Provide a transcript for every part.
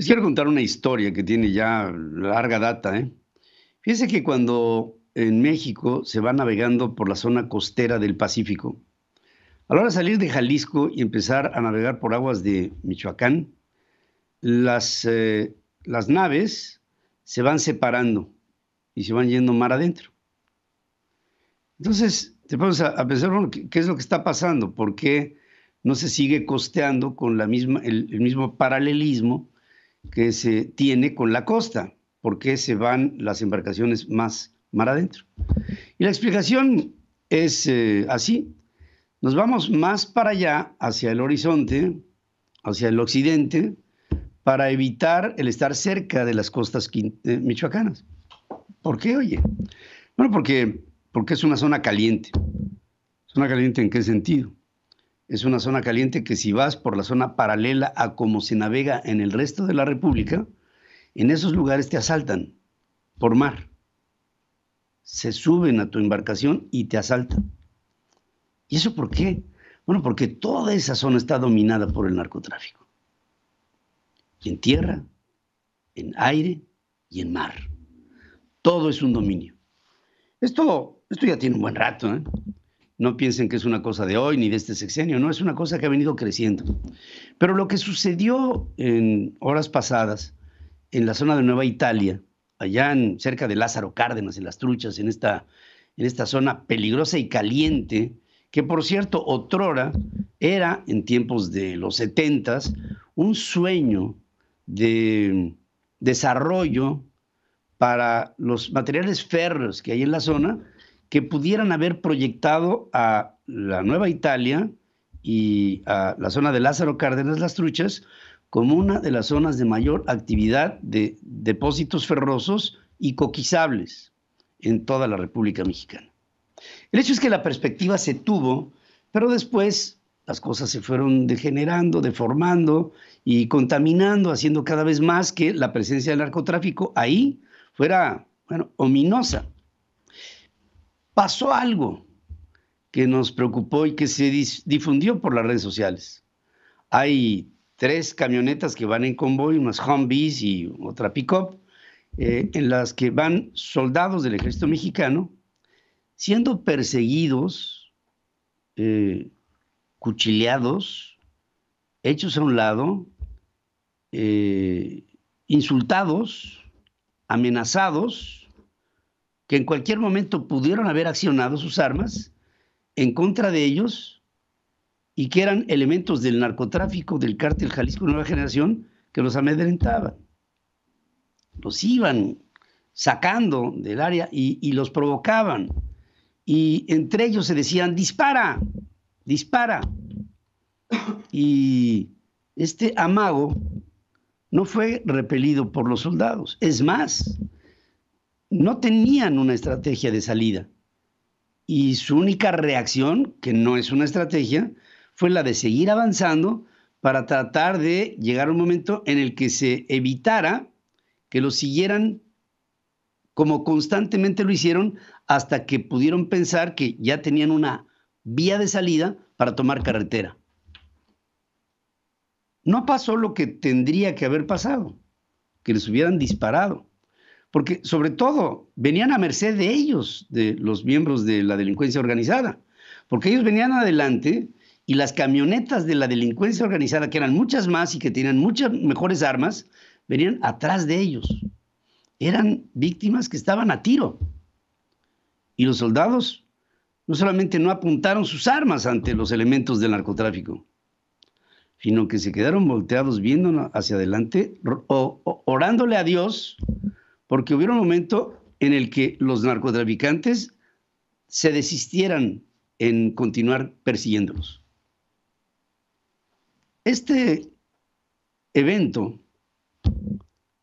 Les quiero contar una historia que tiene ya larga data. ¿eh? Fíjense que cuando en México se va navegando por la zona costera del Pacífico, a la hora de salir de Jalisco y empezar a navegar por aguas de Michoacán, las, eh, las naves se van separando y se van yendo mar adentro. Entonces, te pones a, pensar, ¿qué, es lo que está pasando? ¿Por qué no se sigue costeando con la misma, el mismo paralelismo que se tiene con la costa, porque se van las embarcaciones más mar adentro. Y la explicación es eh, así. Nos vamos más para allá, hacia el horizonte, hacia el occidente, para evitar el estar cerca de las costas eh, michoacanas. ¿Por qué, oye? Bueno, porque, porque es una zona caliente. ¿Zona caliente en qué sentido? es una zona caliente que si vas por la zona paralela a como se navega en el resto de la República, en esos lugares te asaltan por mar. Se suben a tu embarcación y te asaltan. ¿Y eso por qué? Bueno, porque toda esa zona está dominada por el narcotráfico. en tierra, en aire y en mar. Todo es un dominio. Esto, esto ya tiene un buen rato, ¿eh? No piensen que es una cosa de hoy ni de este sexenio, no, es una cosa que ha venido creciendo. Pero lo que sucedió en horas pasadas en la zona de Nueva Italia, allá cerca de Lázaro Cárdenas, en Las Truchas, en esta, en esta zona peligrosa y caliente, que por cierto, otrora era en tiempos de los setentas un sueño de desarrollo para los materiales férreos que hay en la zona, que pudieran haber proyectado a la Nueva Italia y a la zona de Lázaro Cárdenas Las Truchas como una de las zonas de mayor actividad de depósitos ferrosos y coquizables en toda la República Mexicana. El hecho es que la perspectiva se tuvo, pero después las cosas se fueron degenerando, deformando y contaminando, haciendo cada vez más que la presencia del narcotráfico ahí fuera, bueno, ominosa pasó algo que nos preocupó y que se difundió por las redes sociales. Hay tres camionetas que van en convoy, unas Humvees y otra pickup, eh, en las que van soldados del ejército mexicano siendo perseguidos, eh, hechos a un lado, eh, insultados, amenazados que en cualquier momento pudieron haber accionado sus armas en contra de ellos y que eran elementos del narcotráfico del cártel Jalisco Nueva Generación que los amedrentaban. Los iban sacando del área y, y los provocaban. Y entre ellos se decían, dispara, dispara. Y este amago no fue repelido por los soldados. Es más, no tenían una estrategia de salida. Y su única reacción, que no es una estrategia, fue la de seguir avanzando para tratar de llegar a un momento en el que se evitara que lo siguieran como constantemente lo hicieron hasta que pudieron pensar que ya tenían una vía de salida para tomar carretera. No pasó lo que tendría que haber pasado, que les hubieran disparado porque sobre todo venían a merced de ellos, de los miembros de la delincuencia organizada, porque ellos venían adelante y las camionetas de la delincuencia organizada, que eran muchas más y que tenían muchas mejores armas, venían atrás de ellos. Eran víctimas que estaban a tiro. Y los soldados no solamente no apuntaron sus armas ante los elementos del narcotráfico, sino que se quedaron volteados viendo hacia adelante, orándole a Dios porque hubiera un momento en el que los narcotraficantes se desistieran en continuar persiguiéndolos. Este evento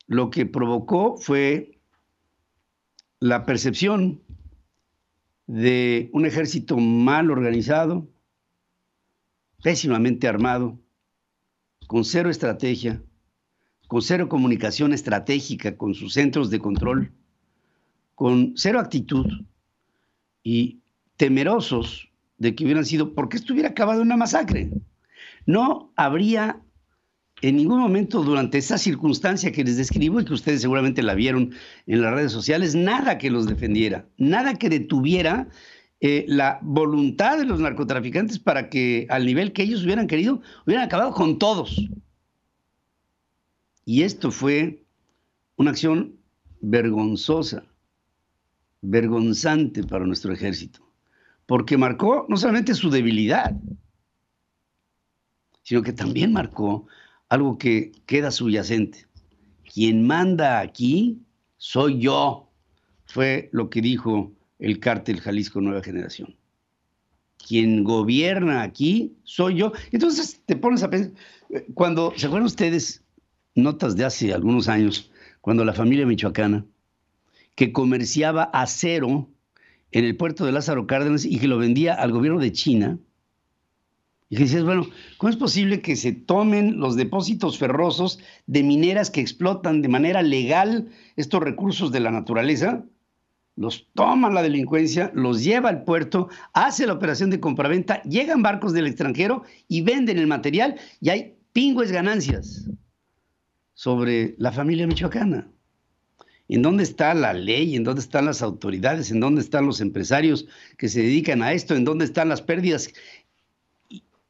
lo que provocó fue la percepción de un ejército mal organizado, pésimamente armado, con cero estrategia, con cero comunicación estratégica con sus centros de control, con cero actitud y temerosos de que hubieran sido, porque estuviera acabado una masacre. No habría en ningún momento durante esa circunstancia que les describo y que ustedes seguramente la vieron en las redes sociales, nada que los defendiera, nada que detuviera eh, la voluntad de los narcotraficantes para que al nivel que ellos hubieran querido, hubieran acabado con todos. Y esto fue una acción vergonzosa, vergonzante para nuestro ejército, porque marcó no solamente su debilidad, sino que también marcó algo que queda subyacente. Quien manda aquí soy yo, fue lo que dijo el cártel Jalisco Nueva Generación. Quien gobierna aquí soy yo. Entonces te pones a pensar, eh, cuando, ¿se acuerdan ustedes notas de hace algunos años, cuando la familia michoacana, que comerciaba acero en el puerto de Lázaro Cárdenas y que lo vendía al gobierno de China, y que bueno, ¿cómo es posible que se tomen los depósitos ferrosos de mineras que explotan de manera legal estos recursos de la naturaleza? Los toma la delincuencia, los lleva al puerto, hace la operación de compraventa, llegan barcos del extranjero y venden el material y hay pingües ganancias sobre la familia michoacana. ¿En dónde está la ley? ¿En dónde están las autoridades? ¿En dónde están los empresarios que se dedican a esto? ¿En dónde están las pérdidas?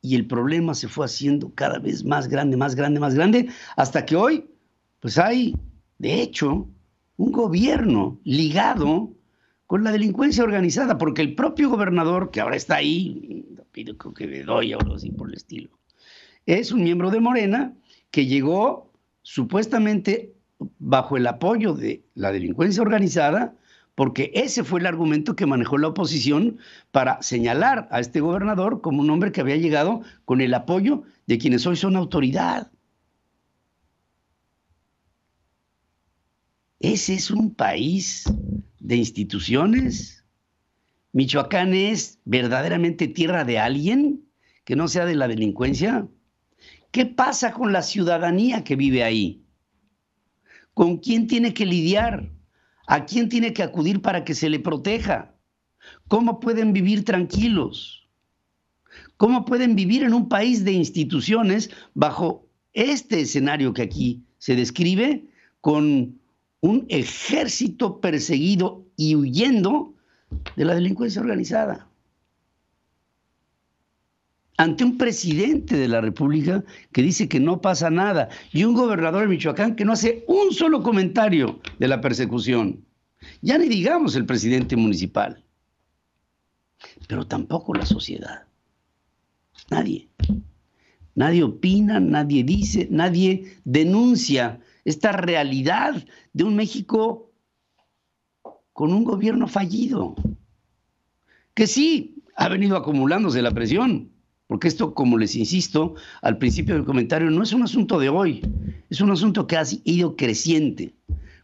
Y, el problema se fue haciendo cada vez más grande, más grande, más grande, hasta que hoy, pues hay, de hecho, un gobierno ligado con la delincuencia organizada, porque el propio gobernador, que ahora está ahí, pido que le doy o algo así por el estilo, es un miembro de Morena que llegó supuestamente bajo el apoyo de la delincuencia organizada, porque ese fue el argumento que manejó la oposición para señalar a este gobernador como un hombre que había llegado con el apoyo de quienes hoy son autoridad. Ese es un país de instituciones. Michoacán es verdaderamente tierra de alguien que no sea de la delincuencia. ¿Qué pasa con la ciudadanía que vive ahí? ¿Con quién tiene que lidiar? ¿A quién tiene que acudir para que se le proteja? ¿Cómo pueden vivir tranquilos? ¿Cómo pueden vivir en un país de instituciones bajo este escenario que aquí se describe con un ejército perseguido y huyendo de la delincuencia organizada? ante un presidente de la República que dice que no pasa nada y un gobernador de Michoacán que no hace un solo comentario de la persecución. Ya ni digamos el presidente municipal, pero tampoco la sociedad. Nadie. Nadie opina, nadie dice, nadie denuncia esta realidad de un México con un gobierno fallido. Que sí, ha venido acumulándose la presión, porque esto, como les insisto al principio del comentario, no es un asunto de hoy, es un asunto que ha ido creciente.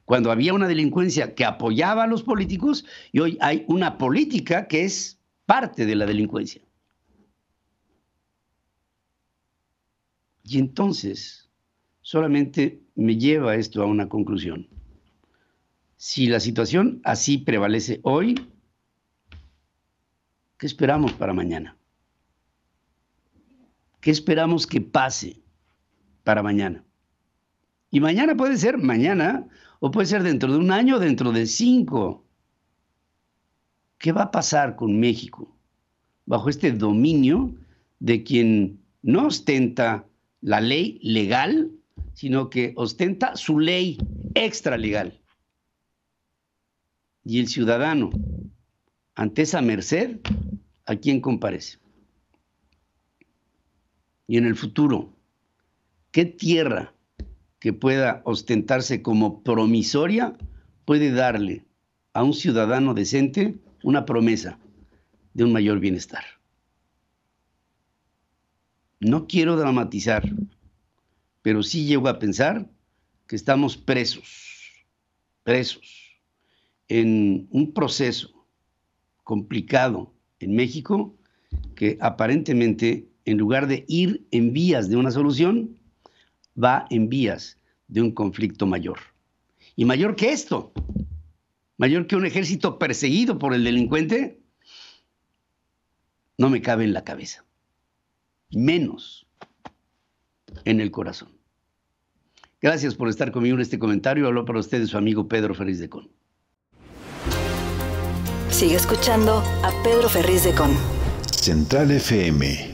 Cuando había una delincuencia que apoyaba a los políticos y hoy hay una política que es parte de la delincuencia. Y entonces, solamente me lleva esto a una conclusión. Si la situación así prevalece hoy, ¿qué esperamos para mañana? ¿Qué esperamos que pase para mañana? Y mañana puede ser mañana, o puede ser dentro de un año, dentro de cinco. ¿Qué va a pasar con México bajo este dominio de quien no ostenta la ley legal, sino que ostenta su ley extralegal? Y el ciudadano, ante esa merced, ¿a quién comparece? y en el futuro. ¿Qué tierra que pueda ostentarse como promisoria puede darle a un ciudadano decente una promesa de un mayor bienestar? No quiero dramatizar, pero sí llego a pensar que estamos presos, presos en un proceso complicado en México que aparentemente en lugar de ir en vías de una solución, va en vías de un conflicto mayor. Y mayor que esto, mayor que un ejército perseguido por el delincuente, no me cabe en la cabeza, menos en el corazón. Gracias por estar conmigo en este comentario. hablo para ustedes su amigo Pedro Ferriz de Con. Sigue escuchando a Pedro Ferriz de Con. Central FM